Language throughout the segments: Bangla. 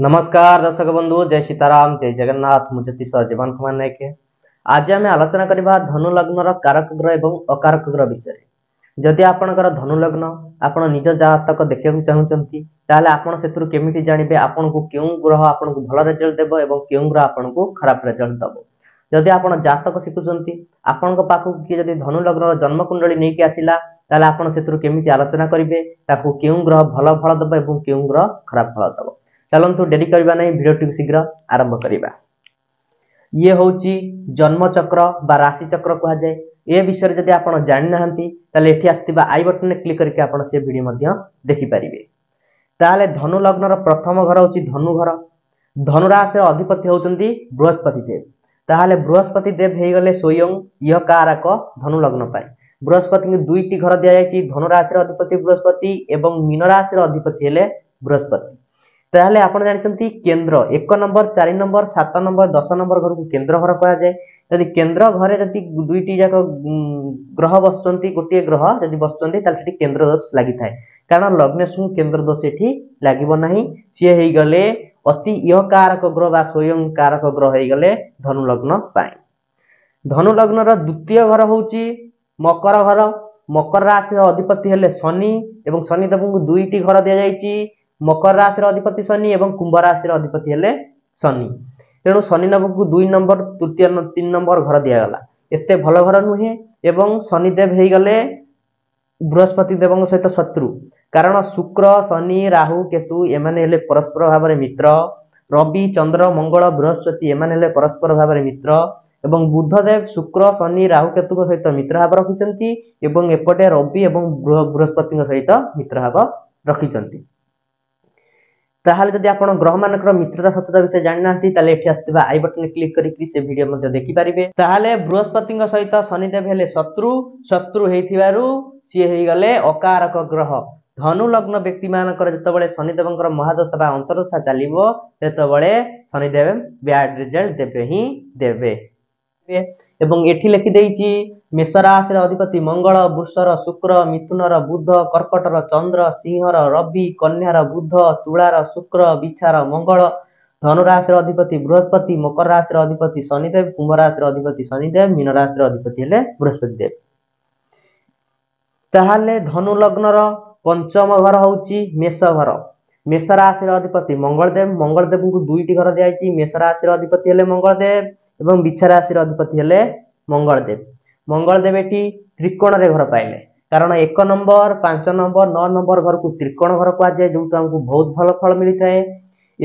नमस्कार दर्शक बंधु जय सीताराम जय जगन्नाथ मु ज्योतिष जीवन कुमार नायक आज आम आलोचना करवा धनु लग्नर कारक ग्रह एवं अकारक ग्रह विषय ଯଦି ଆପଣଙ୍କର ଧନୁଲଗ୍ନ ଆପଣ ନିଜ ଜାତକ ଦେଖିବାକୁ ଚାହୁଁଛନ୍ତି ତାହେଲେ ଆପଣ ସେଥିରୁ କେମିତି ଜାଣିବେ ଆପଣଙ୍କୁ କେଉଁ ଗ୍ରହ ଆପଣଙ୍କୁ ଭଲ ରେଜଲ୍ଟ ଦେବ ଏବଂ କେଉଁ ଗ୍ରହ ଆପଣଙ୍କୁ ଖରାପ ରେଜଲ୍ଟ ଦେବ ଯଦି ଆପଣ ଜାତକ ଶିଖୁଛନ୍ତି ଆପଣଙ୍କ ପାଖକୁ କିଏ ଯଦି ଧନୁଲଗ୍ନର ଜନ୍ମକୁଣ୍ଡଳୀ ନେଇକି ଆସିଲା ତାହେଲେ ଆପଣ ସେଥିରୁ କେମିତି ଆଲୋଚନା କରିବେ ତାକୁ କେଉଁ ଗ୍ରହ ଭଲ ଫଳ ଦେବ ଏବଂ କେଉଁ ଗ୍ରହ ଖରାପ ଫଳ ଦେବ ଚାଲନ୍ତୁ ଡେରି କରିବା ନାହିଁ ଭିଡ଼ିଓଟିକୁ ଶୀଘ୍ର ଆରମ୍ଭ କରିବା ଇଏ ହେଉଛି ଜନ୍ମଚକ୍ର ବା ରାଶିଚକ୍ର କୁହାଯାଏ ଏ ବିଷୟରେ ଯଦି ଆପଣ ଜାଣିନାହାନ୍ତି ତାହେଲେ ଏଠି ଆସିଥିବା ଆଇ ବଟନରେ କ୍ଲିକ୍ କରିକି ଆପଣ ସେ ଭିଡ଼ିଓ ମଧ୍ୟ ଦେଖିପାରିବେ ତାହେଲେ ଧନୁଲଗ୍ନର ପ୍ରଥମ ଘର ହେଉଛି ଧନୁ ଘର ଧନୁରାଶର ଅଧିପତି ହେଉଛନ୍ତି ବୃହସ୍ପତି ଦେବ ତାହେଲେ ବୃହସ୍ପତି ଦେବ ହେଇଗଲେ ସ୍ୱୟଂ ଇହ କାରକ ଧନୁ ଲଗ୍ନ ପାଇଁ ବୃହସ୍ପତିଙ୍କୁ ଦୁଇଟି ଘର ଦିଆଯାଇଛି ଧନୁରାଶିର ଅଧିପତି ବୃହସ୍ପତି ଏବଂ ମୀନରାଶିର ଅଧିପତି ହେଲେ ବୃହସ୍ପତି তাহলে আপনার জানিছেন কেন্দ্র এক নম্বর চারি নম্বর সাত নম্বর দশ নম্বর ঘরক কেন্দ্র ঘর করা যায় যদি কেন্দ্র ঘরে যদি দুইটি যাক গ্রহ বসছেন গোটিয়ে গ্রহ যদি বসছেন তাহলে সেটি কেন্দ্র দোষ লাগি থাকে কারণ লগ্নেশ কেন্দ্র দোষ এটি লাগবে না সি হয়ে গেলে অতি ইহকারক গ্রহ বা স্বয়ং কারক গ্রহ হয়ে গেলে ধনুলগ্ন ধনুলগ্নর দ্বিতীয় ঘর হচ্ছে মকর ঘর মকর রাশি অধিপতি হলে শনি এবং শনিদেব দুইটি ঘর দিয়ে যাই ମକର ରାଶିର ଅଧିପତି ଶନି ଏବଂ କୁମ୍ଭ ରାଶିର ଅଧିପତି ହେଲେ ଶନି ତେଣୁ ଶନି ନବଙ୍କୁ ଦୁଇ ନମ୍ବର ତୃତୀୟ ତିନି ନମ୍ବର ଘର ଦିଆଗଲା ଏତେ ଭଲ ଘର ନୁହେଁ ଏବଂ ଶନିଦେବ ହେଇଗଲେ ବୃହସ୍ପତି ଦେବଙ୍କ ସହିତ ଶତ୍ରୁ କାରଣ ଶୁକ୍ର ଶନି ରାହୁ କେତୁ ଏମାନେ ହେଲେ ପରସ୍ପର ଭାବରେ ମିତ୍ର ରବି ଚନ୍ଦ୍ର ମଙ୍ଗଳ ବୃହସ୍ପତି ଏମାନେ ହେଲେ ପରସ୍ପର ଭାବରେ ମିତ୍ର ଏବଂ ବୁଦ୍ଧଦେବ ଶୁକ୍ର ଶନି ରାହୁ କେତୁଙ୍କ ସହିତ ମିତ୍ର ଭାବ ରଖିଛନ୍ତି ଏବଂ ଏପଟେ ରବି ଏବଂ ବୃହସ୍ପତିଙ୍କ ସହିତ ମିତ୍ର ଭାବ ରଖିଛନ୍ତି ତାହେଲେ ଯଦି ଆପଣ ଗ୍ରହମାନଙ୍କର ମିତ୍ରତା ସତ୍ୟତା ବିଷୟ ଜାଣିନାହାନ୍ତି ତାହେଲେ ଏଠି ଆସିଥିବା ଆଇ ବଟନ୍ କ୍ଲିକ୍ କରିକି ସେ ଭିଡିଓ ମଧ୍ୟ ଦେଖିପାରିବେ ତାହେଲେ ବୃହସ୍ପତିଙ୍କ ସହିତ ଶନିଦେବ ହେଲେ ଶତ୍ରୁ ଶତ୍ରୁ ହେଇଥିବାରୁ ସିଏ ହେଇଗଲେ ଅକାରକ ଗ୍ରହ ଧନୁ ଲଗ୍ନ ବ୍ୟକ୍ତିମାନଙ୍କର ଯେତେବେଳେ ଶନିଦେବଙ୍କର ମହାଦଶା ବା ଅନ୍ତର୍ଦଶା ଚାଲିବ ସେତେବେଳେ ଶନିଦେବ ବ୍ୟାଡ୍ ରେଜଲ୍ଟ ଦେବେ ହିଁ ଦେବେ एवं एठ लेखिदिइस मेषराशि अधिपति मङ्गल वृषर शुक्र मिथुन र कर्कट कर्कटर चन्द्र सिंह रवि कन्यार बुद्ध तुलार शुक्र विछार मंगल धनु राशि अधिपति बृहस्पति मकर राशि अधिपति शनिदेव कुंभ राशि अधिपति शनिदेव मीन राशि अधिपति बृहस्पति देव त धनु लग्न र पञ्चम घर हौ मेष घर मेष राशि अधिपति मङ्गलदेव को दुई घर दिन्छ मेष राशि अधिपति हो मङ्गलदेव এবং বিছারা রাশির অধিপতি হলে মঙ্গলদেব মঙ্গলদেব এটি ত্রিকোণরে ঘর পাইলে কারণ এক নম্বর পাঁচ নম্বর ন নম্বর ঘরକୁ ত্রিকোণ ঘর কুযাଏ ଯେଉଁଠୁ ଆମକୁ ବହୁତ ଭଲ ଫଳ ମିଳିଥାଏ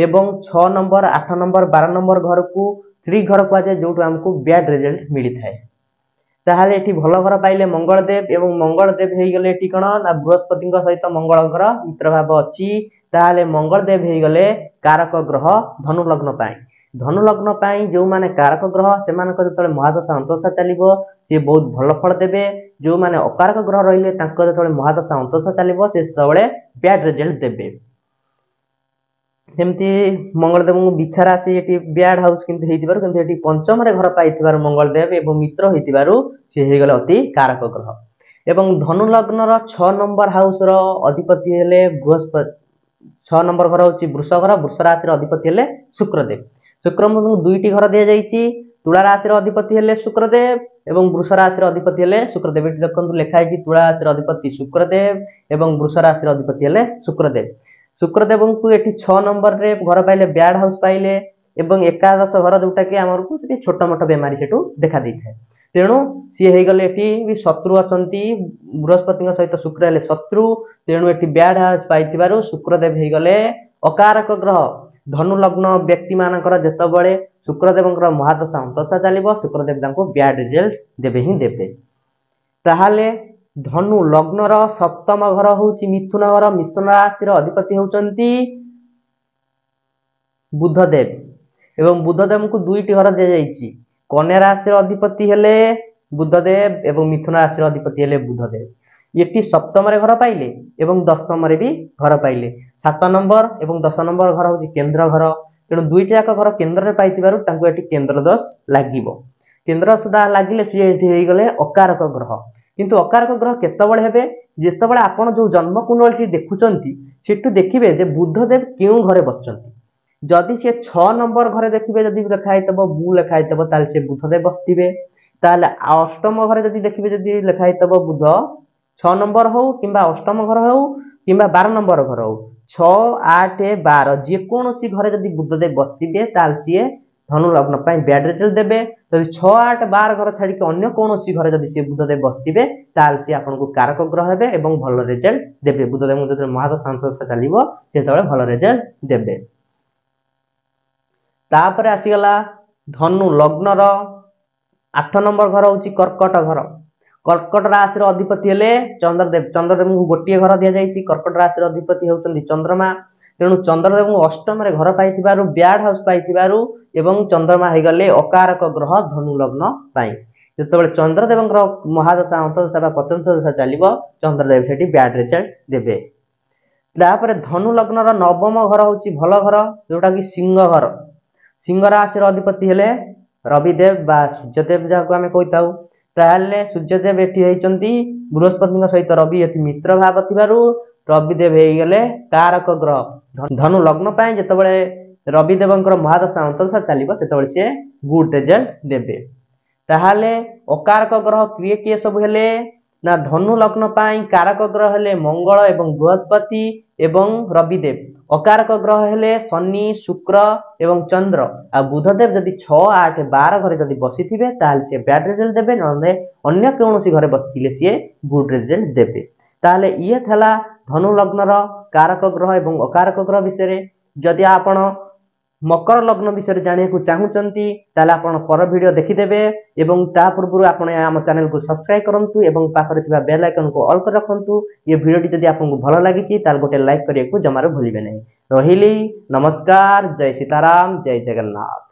ଏବଂ ଛଅ ନମ୍ବର ଆଠ ନମ୍ବର ବାର ନମ୍ବର ଘରକୁ ତ୍ରିଘର କୁହାଯାଏ ଯେଉଁଠୁ ଆମକୁ ବ୍ୟାଡ୍ ରେଜଲ୍ଟ ମିଳିଥାଏ ତାହେଲେ ଏଠି ଭଲ ଘର ପାଇଲେ ମଙ୍ଗଳଦେବ ଏବଂ ମଙ୍ଗଳଦେବ ହେଇଗଲେ ଏଠି କ'ଣ ନା ବୃହସ୍ପତିଙ୍କ ସହିତ ମଙ୍ଗଳଙ୍କର ମିତ୍ର ଭାବ ଅଛି ତାହେଲେ ମଙ୍ଗଳଦେବ ହେଇଗଲେ କାରକ ଗ୍ରହ ଧନୁ ଲଗ୍ନ ପାଇଁ ଧନୁଲଗ୍ନ ପାଇଁ ଯେଉଁମାନେ କାରକ ଗ୍ରହ ସେମାନଙ୍କ ଯେତେବେଳେ ମହାଦଶା ଅନ୍ତର୍ଦଶା ଚାଲିବ ସିଏ ବହୁତ ଭଲ ଫଳ ଦେବେ ଯେଉଁମାନେ ଅକାରକ ଗ୍ରହ ରହିଲେ ତାଙ୍କର ଯେତେବେଳେ ମହାଦଶା ଅନ୍ତର୍ଦଶା ଚାଲିବ ସେ ସେତେବେଳେ ବ୍ୟାଡ୍ ରେଜଲ୍ଟ ଦେବେ ସେମିତି ମଙ୍ଗଳଦେବଙ୍କୁ ବିଛା ରାଶି ଏଠି ବ୍ୟାଡ୍ ହାଉସ୍ କିନ୍ତୁ ହେଇଥିବାରୁ କିନ୍ତୁ ଏଠି ପଞ୍ଚମରେ ଘର ପାଇଥିବାରୁ ମଙ୍ଗଳଦେବ ଏବଂ ମିତ୍ର ହେଇଥିବାରୁ ସେ ହେଇଗଲେ ଅତି କାରକ ଗ୍ରହ ଏବଂ ଧନୁ ଲଗ୍ନର ଛଅ ନମ୍ବର ହାଉସ୍ର ଅଧିପତି ହେଲେ ବୃହସ୍ପତି ଛଅ ନମ୍ବର ଘର ହେଉଛି ବୃଷ ଘର ବୃଷ ରାଶିର ଅଧିପତି ହେଲେ ଶୁକ୍ରଦେବ ଶୁକ୍ରଙ୍କୁ ଦୁଇଟି ଘର ଦିଆଯାଇଛି ତୁଳା ରାଶିର ଅଧିପତି ହେଲେ ଶୁକ୍ରଦେବ ଏବଂ ବୃଷ ରାଶିର ଅଧିପତି ହେଲେ ଶୁକ୍ରଦେବ ଏଠି ଦେଖନ୍ତୁ ଲେଖା ହେଇଛି ତୁଳା ରାଶିର ଅଧିପତି ଶୁକ୍ରଦେବ ଏବଂ ବୃଷ ରାଶିର ଅଧିପତି ହେଲେ ଶୁକ୍ରଦେବ ଶୁକ୍ରଦେବଙ୍କୁ ଏଠି ଛଅ ନମ୍ବରରେ ଘର ପାଇଲେ ବ୍ୟାଡ୍ ହାଉସ୍ ପାଇଲେ ଏବଂ ଏକାଦଶ ଘର ଯୋଉଟାକି ଆମକୁ ସେଠି ଛୋଟ ମୋଟ ବେମାରୀ ସେଠୁ ଦେଖାଦେଇଥାଏ ତେଣୁ ସିଏ ହେଇଗଲେ ଏଠି ବି ଶତ୍ରୁ ଅଛନ୍ତି ବୃହସ୍ପତିଙ୍କ ସହିତ ଶୁକ୍ର ହେଲେ ଶତ୍ରୁ ତେଣୁ ଏଠି ବ୍ୟାଡ୍ ହାଉସ୍ ପାଇଥିବାରୁ ଶୁକ୍ରଦେବ ହେଇଗଲେ ଅକାରକ ଗ୍ରହ ଧନୁଲଗ୍ନ ବ୍ୟକ୍ତିମାନଙ୍କର ଯେତେବେଳେ ଶୁକ୍ରଦେବଙ୍କର ମହାଦଶା ଅନ୍ତଶା ଚାଲିବ ଶୁକ୍ରଦେବ ତାଙ୍କୁ ବ୍ୟାଡ୍ ରେଜଲ୍ଟ ଦେବେ ହିଁ ଦେବେ ତାହେଲେ ଧନୁ ଲଗ୍ନର ସପ୍ତମ ଘର ହେଉଛି ମିଥୁନ ଘର ମିଥୁନ ରାଶିର ଅଧିପତି ହେଉଛନ୍ତି ବୁଧଦେବ ଏବଂ ବୁଧଦେବଙ୍କୁ ଦୁଇଟି ଘର ଦିଆଯାଇଛି କନ୍ୟା ରାଶିର ଅଧିପତି ହେଲେ ବୁଧଦେବ ଏବଂ ମିଥୁନ ରାଶିର ଅଧିପତି ହେଲେ ବୁଧଦେବ ଏଠି ସପ୍ତମରେ ଘର ପାଇଲେ ଏବଂ ଦଶମରେ ବି ଘର ପାଇଲେ সাত নম্বর এবং দশ নম্বর ঘর হচ্ছে কেন্দ্র ঘর তেমন দুইটি যাক ঘর কেন্দ্রে পাই তাঁকু এটি কেন্দ্র দোষ লাগিব কেন্দ্র সুদা লাগিলে সি এটি হয়ে গেলে অকারক গ্রহ কিন্তু অকারক গ্রহ কেতবে হবে যেতবে আপনার যে জন্মকুণ্ডলটি দেখুছেন সেটু দেখবে যে বুদ্ধদেব কেউ ঘরে বসছেন যদি সি ছ নম্বর ঘরে দেখবে যদি লেখা হইতব বু লেখা হইতব তাহলে সে বুদ্ধদেব বসিবে তাহলে অষ্টম ঘরে যদি দেখবে যদি লেখা হইতব বুধ ছ নম্বর হোক কিংবা অষ্টম ঘর হোক কিংবা বার নম্বর ঘর হোক ছ আଠ ବାର ଯେକୌଣସି ଘରେ ଯଦି ବୁଦ୍ଧଦେବ ବସିଥିବେ ତାହେଲେ ସିଏ ଧନୁଲଗ୍ନ ପାଇଁ ବ୍ୟାଡ୍ ରେଜଲ୍ଟ ଦେବେ ଯଦି ଛଅ ଆଠ ବାର ଘର ଛାଡ଼ିକି ଅନ୍ୟ କୌଣସି ଘରେ ଯଦି ସିଏ ବୁଦ୍ଧଦେବ ବସିଥିବେ ତାହେଲେ ସିଏ ଆପଣଙ୍କୁ କାରକ ଗ୍ରହ ହେବେ ଏବଂ ଭଲ ରେଜଲ୍ଟ ଦେବେ ବୁଦ୍ଧଦେବଙ୍କୁ ଯେତେବେଳେ ମହାଦଶା ଅନ୍ତଦଶା ଚାଲିବ ସେତେବେଳେ ଭଲ ରେଜଲ୍ଟ ଦେବେ ତାପରେ ଆସିଗଲା ଧନୁ ଲଗ୍ନର ଆଠ ନମ୍ବର ଘର ହେଉଛି କର୍କଟ ଘର কর্কট রাশির অধিপতি হলে চন্দ্রদেব চন্দ্রদেবଙ୍କୁ ଗୋଟିଏ ଘର ଦିଆଯାଇଛି କର୍କଟ ରାଶିର ଅଧିପତି ହେଉଛନ୍ତି ଚନ୍ଦ୍ରମା ତେଣୁ ଚନ୍ଦ୍ରଦେବଙ୍କୁ ଅଷ୍ଟମରେ ଘର ପାଇଥିବାରୁ ବ୍ୟାଡ୍ ହାଉସ୍ ପାଇଥିବାରୁ ଏବଂ ଚନ୍ଦ୍ରମା ହେଇଗଲେ ଅକାରକ ଗ୍ରହ ଧନୁ ଲଗ୍ନ ପାଇଁ ଯେତେବେଳେ ଚନ୍ଦ୍ରଦେବଙ୍କର ମହାଦଶା ଅନ୍ତଦଶା ବା ପଞ୍ଚମ ଦଶା ଚାଲିବ ଚନ୍ଦ୍ରଦେବ ସେଠି ବ୍ୟାଡ୍ ରେଜଲ୍ଟ ଦେବେ ତାପରେ ଧନୁ ଲଗ୍ନର ନବମ ଘର ହେଉଛି ଭଲ ଘର ଯୋଉଟାକି ସିଂହ ଘର ସିଂହ ରାଶିର ଅଧିପତି ହେଲେ ରବିଦେବ ବା ସୂର୍ଯ୍ୟଦେବ ଯାହାକୁ ଆମେ କହିଥାଉ ତାହେଲେ ସୂର୍ଯ୍ୟଦେବ ଏଠି ହେଇଛନ୍ତି ବୃହସ୍ପତିଙ୍କ ସହିତ ରବି ଏଠି ମିତ୍ର ଭାବ ଥିବାରୁ ରବିଦେବ ହେଇଗଲେ କାରକ ଗ୍ରହ ଧନୁ ଲଗ୍ନ ପାଇଁ ଯେତେବେଳେ ରବିଦେବଙ୍କର ମହାଦଶା ଅନ୍ତର୍ଦଶା ଚାଲିବ ସେତେବେଳେ ସିଏ ଗୁଡ୍ ରେଜଲ୍ଟ ଦେବେ ତାହେଲେ ଅକାରକ ଗ୍ରହ କିଏ କିଏ ସବୁ ହେଲେ না ଧନୁ ଲଗ୍ନ ପାଇଁ କାରକ ଗ୍ରହ ହେଲେ ମଙ୍ଗଳ ଏବଂ ବୃହସ୍ପତି ଏବଂ ରବିଦେବ ଅକାରକ ଗ୍ରହ ହେଲେ ଶନି ଶୁକ୍ର ଏବଂ ଚନ୍ଦ୍ର ଆଉ ବୁଧଦେବ ଯଦି ଛଅ ଆଠ ବାର ଘରେ ଯଦି ବସିଥିବେ ତାହେଲେ ସିଏ ବ୍ୟାଡ୍ ରେଜଲ୍ଟ ଦେବେ ନହେଲେ ଅନ୍ୟ କୌଣସି ଘରେ ବସିଥିଲେ ସିଏ ଗୁଡ୍ ରେଜଲ୍ଟ ଦେବେ ତାହେଲେ ଇଏ ଥିଲା ଧନୁ ଲଗ୍ନର କାରକ ଗ୍ରହ ଏବଂ ଅକାରକ ଗ୍ରହ ବିଷୟରେ ଯଦି ଆପଣ মকর লগ্ন বিষয়ে জাঁয়া চাহুমান তাহলে আপনার পর ভিডিও দেখিদেবে এবং তা পূর্ব আপনার আমার চ্যানেলকে সবসক্রাইব করতু এবং পাখে থাকা বেল আইকনকে অল করে রাখতু ইয়ে ভিডিওটি যদি আপনার ভালো লাগিছে তাহলে গোটে লাইক করা জমার ভুলবে না রহিলি নমস্কার জয় সীতারাম জয় জগন্নাথ